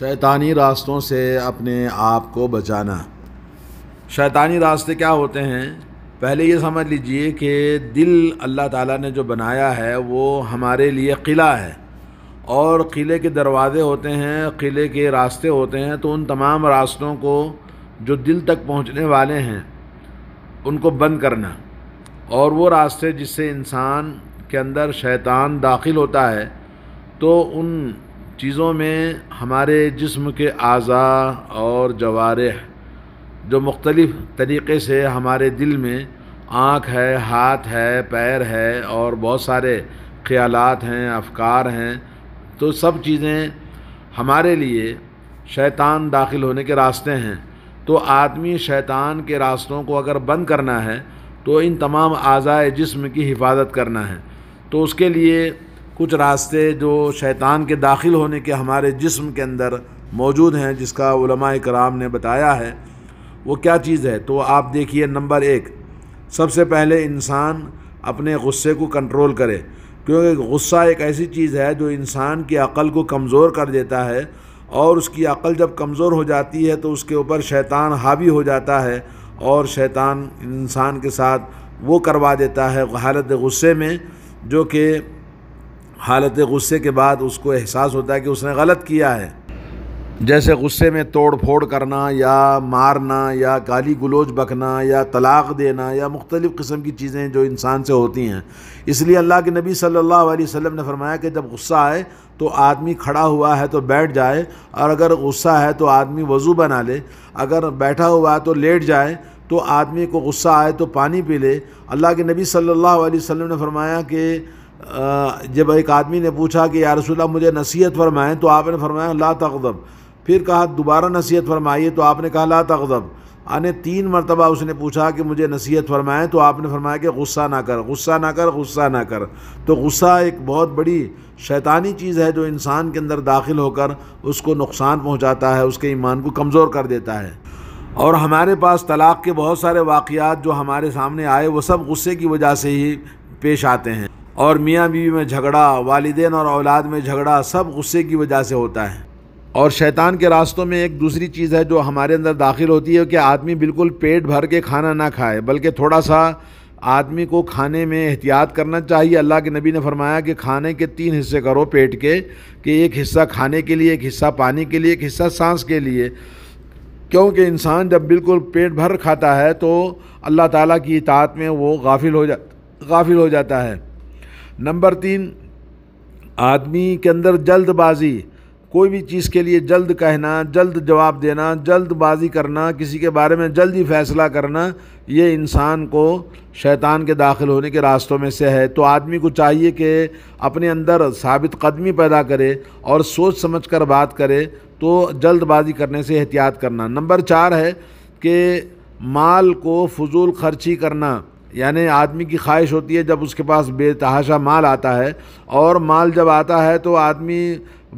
शैतानी रास्तों से अपने आप को बचाना शैतानी रास्ते क्या होते हैं पहले ये समझ लीजिए कि दिल अल्लाह ताला ने जो बनाया है वो हमारे लिए किला है और किले के दरवाज़े होते हैं किले के रास्ते होते हैं तो उन तमाम रास्तों को जो दिल तक पहुंचने वाले हैं उनको बंद करना और वो रास्ते जिससे इंसान के अंदर शैतान दाखिल होता है तो उन चीज़ों में हमारे जिस्म के अज़ा और जवार जो मुख्तलिफ़ तरीक़े से हमारे दिल में आँख है हाथ है पैर है और बहुत सारे ख़्याल हैं अफकार हैं तो सब चीज़ें हमारे लिए शैतान दाखिल होने के रास्ते हैं तो आदमी शैतान के रास्तों को अगर बंद करना है तो इन तमाम आज़ाए जिस्म की हिफाजत करना है तो उसके लिए कुछ रास्ते जो शैतान के दाखिल होने के हमारे जिस्म के अंदर मौजूद हैं जिसका कराम ने बताया है वो क्या चीज़ है तो आप देखिए नंबर एक सबसे पहले इंसान अपने गुस्से को कंट्रोल करे क्योंकि गुस्सा एक ऐसी चीज़ है जो इंसान की अकल को कमज़ोर कर देता है और उसकी अकल जब कमज़ोर हो जाती है तो उसके ऊपर शैतान हावी हो जाता है और शैतान इंसान के साथ वो करवा देता है हालत गुस्से में जो कि हालत गुस्से के बाद उसको एहसास होता है कि उसने गलत किया है जैसे गुस्से में तोड़ फोड़ करना या मारना या गाली गलोज बकना या तलाक़ देना या मुख्तलिफ़ किस्म की चीज़ें जो इंसान से होती हैं इसलिए अल्लाह के नबी सल्लल्लाहु अलैहि वसल्लम ने फरमाया कि जब गुस्सा आए तो आदमी खड़ा हुआ है तो बैठ जाए और अगर गुस्सा है तो आदमी वज़ू बना ले अगर बैठा हुआ है तो लेट जाए तो आदमी को गुस्सा आए तो पानी पी ले अल्लाह के नबी सल्लल्लाहु अलैहि वसल्लम ने फरमाया कि जब एक आदमी ने पूछा कि या रसुल्ला मुझे नसीहत फरमाएं तो आपने फरमाया ला तकदब फिर कहा दोबारा नसीहत फरमाइए तो आपने कहा ला तकदब आने तीन मरतबा उसने पूछा कि मुझे नसीहत फरमाएँ तो आपने फरमाया कि गुस्सा ना कर गुस्सा ना कर गुस्सा ना कर तो गुस्सा एक बहुत बड़ी शैतानी चीज़ है जो इंसान के अंदर दाखिल होकर उसको नुकसान पहुँचाता है उसके ईमान को कमज़ोर कर देता है और हमारे पास तलाक़ के बहुत सारे वाक़ जो हमारे सामने आए वो सब गुस्से की वजह से ही पेश आते हैं और मियाँ बीवी में झगड़ा वालदे और औलाद में झगड़ा सब गुस्से की वजह से होता है और शैतान के रास्तों में एक दूसरी चीज़ है जो हमारे अंदर दाखिल होती है कि आदमी बिल्कुल पेट भर के खाना ना खाए बल्कि थोड़ा सा आदमी को खाने में एहतियात करना चाहिए अल्लाह के नबी ने फरमाया कि खाने के तीन हिस्से करो पेट के कि एक हिस्सा खाने के लिए एक हिस्सा पानी के लिए एक हिस्सा सांस के लिए क्योंकि इंसान जब बिल्कुल पेट भर खाता है तो अल्लाह ताला की इतात में वो गाफिल हो जा गाफिल हो जाता है नंबर तीन आदमी के अंदर जल्दबाजी कोई भी चीज़ के लिए जल्द कहना जल्द जवाब देना जल्दबाजी करना किसी के बारे में जल्दी फैसला करना ये इंसान को शैतान के दाखिल होने के रास्तों में से है तो आदमी को चाहिए कि अपने अंदर साबित कदमी पैदा करे और सोच समझ कर बात करे तो जल्दबाजी करने से एहतियात करना नंबर चार है कि माल को फजूल खर्ची करना यानी आदमी की ख्वाहिश होती है जब उसके पास बेतहाशा माल आता है और माल जब आता है तो आदमी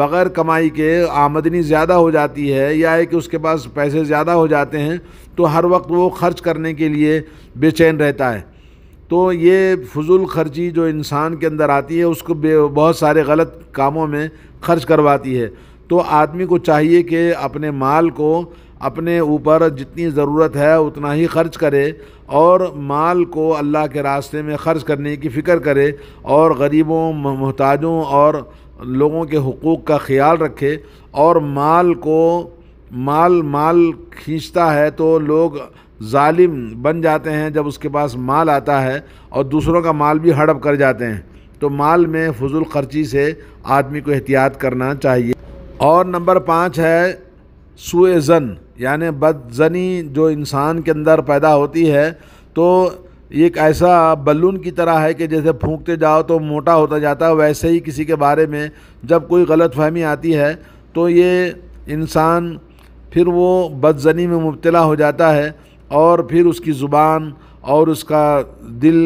बग़ैर कमाई के आमदनी ज़्यादा हो जाती है या है कि उसके पास पैसे ज़्यादा हो जाते हैं तो हर वक्त वो खर्च करने के लिए बेचैन रहता है तो ये फजूल खर्ची जो इंसान के अंदर आती है उसको बहुत सारे गलत कामों में खर्च करवाती है तो आदमी को चाहिए कि अपने माल को अपने ऊपर जितनी ज़रूरत है उतना ही खर्च करे और माल को अल्लाह के रास्ते में ख़र्च करने की फ़िक्र करे और गरीबों मोहताजों और लोगों के हकूक़ का ख्याल रखे और माल को माल माल खींचता है तो लोग ालिम बन जाते हैं जब उसके पास माल आता है और दूसरों का माल भी हड़प कर जाते हैं तो माल में फजूल खर्ची से आदमी को एहतियात करना चाहिए और नंबर पाँच है सुए ज़न यानि बदजनी जो इंसान के अंदर पैदा होती है तो एक ऐसा बलून की तरह है कि जैसे फूंकते जाओ तो मोटा होता जाता है वैसे ही किसी के बारे में जब कोई गलत फहमी आती है तो ये इंसान फिर वो बदजनी में मुबतला हो जाता है और फिर उसकी ज़ुबान और उसका दिल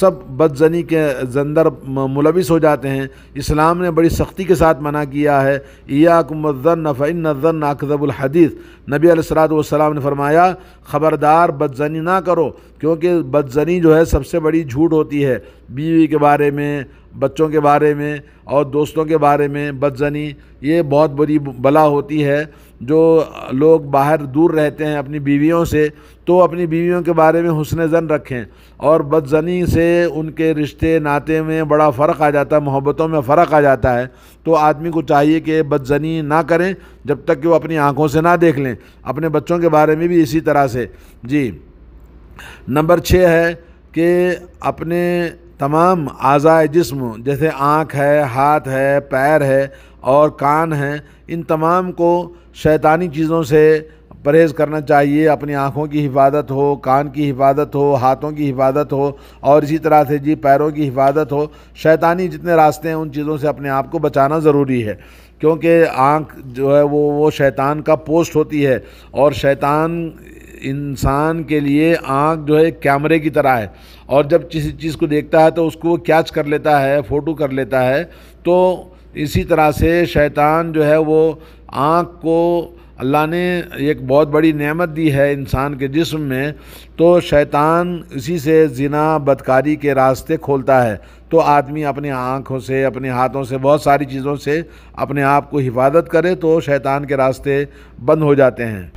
सब बदजनी के जंदर मुलविस हो जाते हैं इस्लाम ने बड़ी सख्ती के साथ मना किया है याकमज़न फ़ैन नज़न अकज़बुलहदीस नबी अलैहिस्सलाम ने फरमाया ख़बरदार बदजनी ना करो क्योंकि बदजनी जो है सबसे बड़ी झूठ होती है बीवी के बारे में बच्चों के बारे में और दोस्तों के बारे में बदजनी ये बहुत बड़ी बला होती है जो लोग बाहर दूर रहते हैं अपनी बीवियों से तो अपनी बीवियों के बारे में हुसन ज़न रखें और बदजनी से उनके रिश्ते नाते में बड़ा फ़र्क आ जाता है मोहब्बतों में फ़र्क आ जाता है तो आदमी को चाहिए कि बदजनी ना करें जब तक कि वो अपनी आँखों से ना देख लें अपने बच्चों के बारे में भी इसी तरह से जी नंबर छः है कि अपने तमाम आज़ाए जिस्म जैसे आँख है हाथ है पैर है और कान है इन तमाम को शैतानी चीज़ों से परहेज़ करना चाहिए अपनी आँखों की हिफाजत हो कान की हिफाजत हो हाथों की हिफाजत हो और इसी तरह से जी पैरों की हिफाजत हो शैतानी जितने रास्ते हैं उन चीज़ों से अपने आप को बचाना ज़रूरी है क्योंकि आँख जो है वो वो शैतान का पोस्ट होती है और शैतान इंसान के लिए आँख जो है कैमरे की तरह है और जब किसी चीज़ को देखता है तो उसको कैच कर लेता है फ़ोटो कर लेता है तो इसी तरह से शैतान जो है वो आँख को अल्लाह ने एक बहुत बड़ी नेमत दी है इंसान के जिस्म में तो शैतान इसी से जिना बदकारी के रास्ते खोलता है तो आदमी अपने आँखों से अपने हाथों से बहुत सारी चीज़ों से अपने आप को हिफाजत करे तो शैतान के रास्ते बंद हो जाते हैं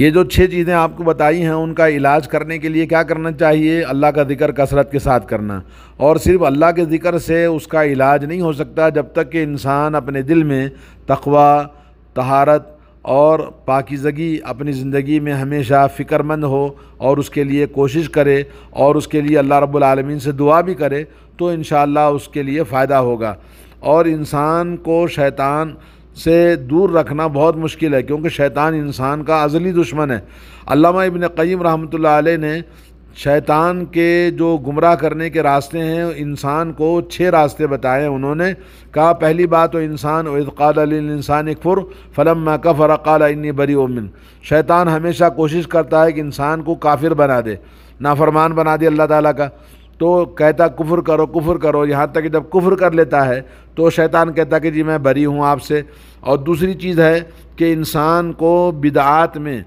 ये जो छः चीज़ें आपको बताई हैं उनका इलाज करने के लिए क्या करना चाहिए अल्लाह का जिक्र कसरत के साथ करना और सिर्फ अल्लाह के ज़िक्र से उसका इलाज नहीं हो सकता जब तक कि इंसान अपने दिल में तकवा तहारत और पाकिज़गी अपनी ज़िंदगी में हमेशा फ़िक्रमंद हो और उसके लिए कोशिश करे और उसके लिए अल्लाह रब्बुल आलमीन से दुआ भी करे तो इन उसके लिए फ़ायदा होगा और इंसान को शैतान से दूर रखना बहुत मुश्किल है क्योंकि शैतान इंसान का अजली दुश्मन है अलामा इबन क़यम रहमत ने शैतान के जो गुमराह करने के रास्ते हैं इंसान को छः रास्ते बताए उन्होंने कहा पहली बात तो इंसान वक़ालसान फुर फ़लम मकफ़र काल इन्नी बरी उमिन शैतान हमेशा कोशिश करता है कि इंसान को काफिर बना दे नाफरमान बना दे अल्लाह ताला का तो कहता कुफर करो कुफर करो यहाँ तक कि जब कुफर कर लेता है तो शैतान कहता कि जी मैं बरी हूँ आपसे और दूसरी चीज़ है कि इंसान को बिदात में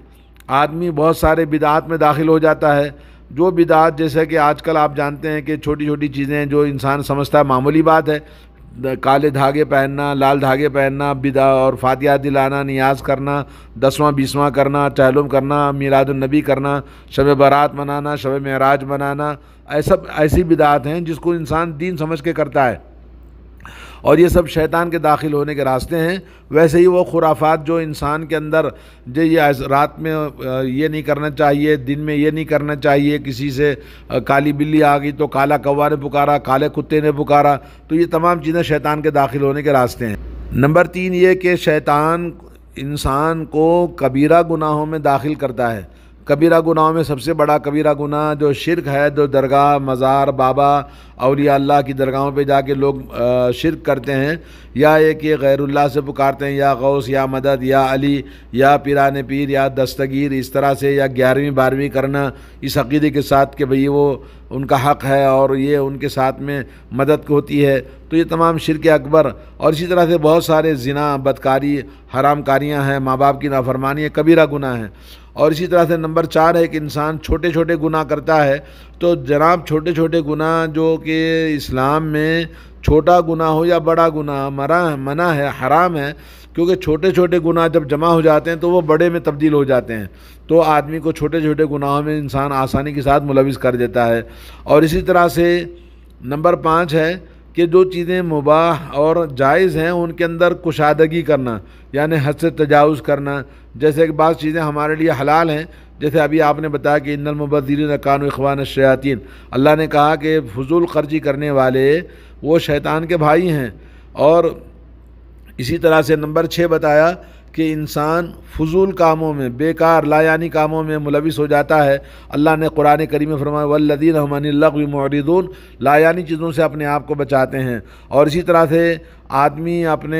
आदमी बहुत सारे बिदात में दाखिल हो जाता है जो बिदात जैसे कि आजकल आप जानते हैं कि छोटी छोटी चीज़ें जो इंसान समझता है मामूली बात है काले धागे पहनना लाल धागे पहनना बिदा और फातिया दिलाना नियाज करना दसवां बीसवां करना टहलुम करना मीरादुलनबी करना शब बारात मनाना शब महराज मनाना ऐसा ऐसी बिदात हैं जिसको इंसान दीन समझ के करता है और ये सब शैतान के दाखिल होने के रास्ते हैं वैसे ही वो खुराफात जो इंसान के अंदर जो ये रात में ये नहीं करना चाहिए दिन में ये नहीं करना चाहिए किसी से काली बिल्ली आ गई तो काला कौवा ने पुकारा काले कुत्ते ने पुकारा तो ये तमाम चीज़ें शैतान के दाखिल होने के रास्ते हैं नंबर तीन ये कि शैतान इंसान को कबीरा गुनाहों में दाखिल करता है कबीरा गुनाहों में सबसे बड़ा कबीरा गुनाह जो शिरक है जो दरगाह मज़ार बाबा अलिया अल्लाह की दरगाहों पे जाके लोग शिरक करते हैं या एक ये गैरुल्ला से पुकारते हैं या गौस या मदद या अली या पिरान पीर या दस्तगीर इस तरह से या ग्यारहवीं बारहवीं करना इस अकीदे के साथ कि भई वो उनका हक़ है और ये उनके साथ में मदद होती है तो ये तमाम शिरक अकबर और इसी तरह से बहुत सारे जिना बदकारी हरामकारियाँ हैं माँ बाप की नाफरमानी है कबीरा गुनाह है और इसी तरह से नंबर चार है कि इंसान छोटे छोटे गुनाह करता है तो जनाब छोटे छोटे गुनाह जो कि इस्लाम में छोटा गुनाह हो या बड़ा गुनाह मरा मना है हराम है क्योंकि छोटे छोटे गुनाह जब जमा हो जाते हैं तो वो बड़े में तब्दील हो जाते हैं तो आदमी को छोटे छोटे गुनाहों में इंसान आसानी के साथ मुलविस कर देता है और इसी तरह से नंबर पाँच है कि जो चीज़ें मुबाह और जायज़ हैं उनके अंदर कुशादगी करना यानी हद से तजावज़ करना जैसे कि बात चीज़ें हमारे लिए हलाल हैं जैसे अभी आपने बताया कि इन मुबदरीन कान अखवान शयातिन अल्लाह ने कहा कि फजूल खर्ची करने वाले वो शैतान के भाई हैं और इसी तरह से नंबर छः बताया कि इंसान फजूल कामों में बेकार लायानी कामों में मुलविस हो जाता है अल्लाह ने कुरान करीम में फरमाया वल्लिन हमन लग मरिदून लायानी चीज़ों से अपने आप को बचाते हैं और इसी तरह से आदमी अपने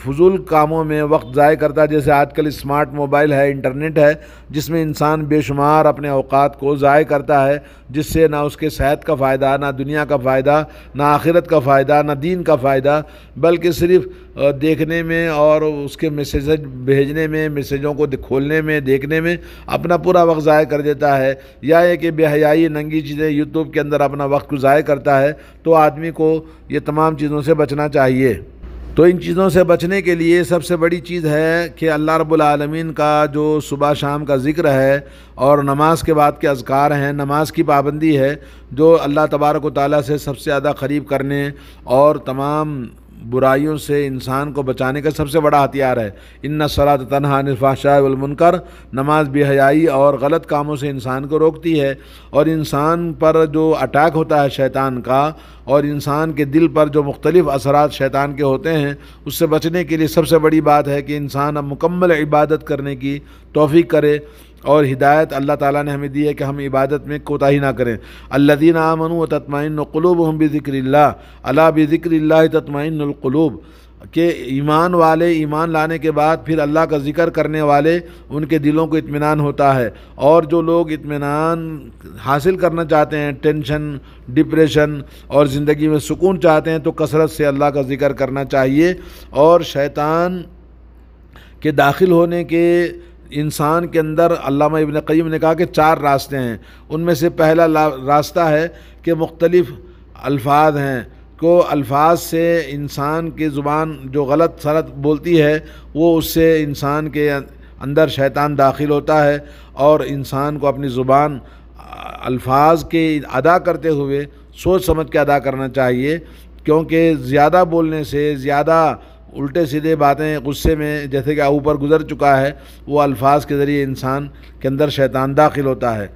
फजूल कामों में वक्त ज़ाय करता है जैसे आजकल स्मार्ट मोबाइल है इंटरनेट है जिसमें इंसान बेशुमार अपने अवकात को ज़ाय करता है जिससे ना उसके सेहत का फ़ायदा ना दुनिया का फ़ायदा ना आखिरत का फ़ायदा ना दीन का फ़ायदा बल्कि सिर्फ देखने में और उसके मैसेज भेजने में मैसेजों को खोलने में देखने में अपना पूरा वक्त ज़ाय कर देता है या ये कि बेहयाई नंगी चीज़ें यूट्यूब के अंदर अपना वक्त को ज़ाय करता है तो आदमी को ये तमाम चीज़ों से बचना चाहिए चाहिए तो इन चीज़ों से बचने के लिए सबसे बड़ी चीज़ है कि अल्लाह रबालमीन का जो सुबह शाम का ज़िक्र है और नमाज के बाद के अजकार हैं नमाज की पाबंदी है जो अल्लाह तबारक ताली से सबसे ज़्यादा करीब करने और तमाम बुराइयों से इंसान को बचाने का सबसे बड़ा हथियार है इन न सलात तनहा नफाशाहमुनकर नमाज बेहयाई और गलत कामों से इंसान को रोकती है और इंसान पर जो अटैक होता है शैतान का और इंसान के दिल पर जो मुख्तलिफ असरात शैतान के होते हैं उससे बचने के लिए सबसे बड़ी बात है कि इंसान अब मुकम्मल इबादत करने की तोफ़ी करे और हिदायत अल्लाह ताला ने हमें दी है कि हम इबादत में कोताही ना करें अल्लादीन आमन व तत्माइन हम भी ज़िक्र अला ज़िक्र तत्माइनकलूब के ईमान वाले ईमान लाने के बाद फिर अल्लाह का जिक्र करने वाले उनके दिलों को इतमान होता है और जो लोग इतमान हासिल करना चाहते हैं टेंशन डिप्रेशन और ज़िंदगी में सुकून चाहते हैं तो कसरत से अल्लाह का जिक्र करना चाहिए और शैतान के दाखिल होने के इंसान के अंदर अल्लामा इबन क़ीम ने कहा कि चार रास्ते हैं उनमें से पहला रास्ता है कि मुख्तलिफ़ अल्फाज हैं को अल्फाज से इंसान की ज़ुबान जो गलत सलत बोलती है वो उससे इंसान के अं-, अंदर शैतान दाखिल होता है और इंसान को अपनी ज़ुबान अल्फाज के अदा करते हुए सोच समझ के अदा करना चाहिए क्योंकि ज़्यादा बोलने से ज़्यादा उल्टे सीधे बातें गुस्से में जैसे कि ऊपर गुजर चुका है वो अल्फाज के ज़रिए इंसान के अंदर शैतान दाखिल होता है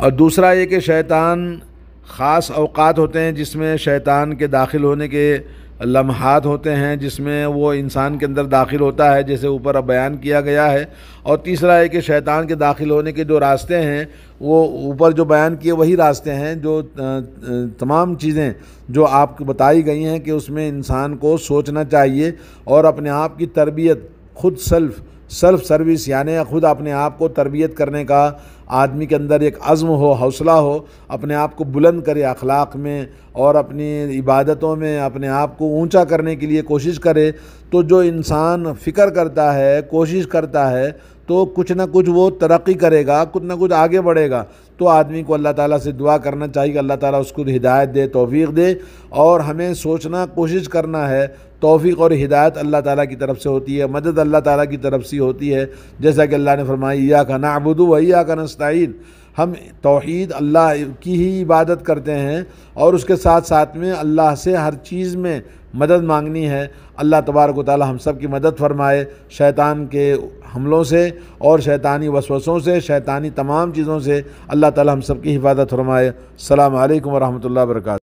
और दूसरा ये कि शैतान ख़ास अवकात होते हैं जिसमें शैतान के दाखिल होने के लम्हात होते हैं जिसमें वो इंसान के अंदर दाखिल होता है जैसे ऊपर अब बयान किया गया है और तीसरा है कि शैतान के दाखिल होने के जो रास्ते हैं वो ऊपर जो बयान किए वही रास्ते हैं जो तमाम चीज़ें जो आपको बताई गई हैं कि उसमें इंसान को सोचना चाहिए और अपने आप की तरबियत खुद सेल्फ़ सेल्फ़ सर्विस यानी खुद अपने आप को तरबियत करने का आदमी के अंदर एक अज़म हो हौसला हो अपने आप को बुलंद करे अखलाक में और अपनी इबादतों में अपने आप को ऊंचा करने के लिए कोशिश करे तो जो इंसान फ़िक्र करता है कोशिश करता है तो कुछ ना कुछ वो तरक्की करेगा कुछ ना कुछ आगे बढ़ेगा तो आदमी को अल्लाह ताला से दुआ करना चाहिए कि अल्लाह ताला उसको हिदायत दे तौफीक दे और हमें सोचना कोशिश करना है तोफ़ी और हिदायत अल्लाह ताला की तरफ से होती है मदद अल्लाह ताला की तरफ से होती है जैसा कि अल्लाह ने फरमाया का ना नाबुदू वैया का नस्तिन हम तोहद अल्लाह की ही इबादत करते हैं और उसके साथ साथ में अल्लाह से हर चीज़ में मदद मांगनी है अल्लाह तबारक ताली हम सब की मदद फरमाए शैतान के हमलों से और शैतानी वसवसों से शैतानी तमाम चीज़ों से अल्लाह ताली हम सब की हिफाजत फरमाए अल्लाम वरहमल वर्का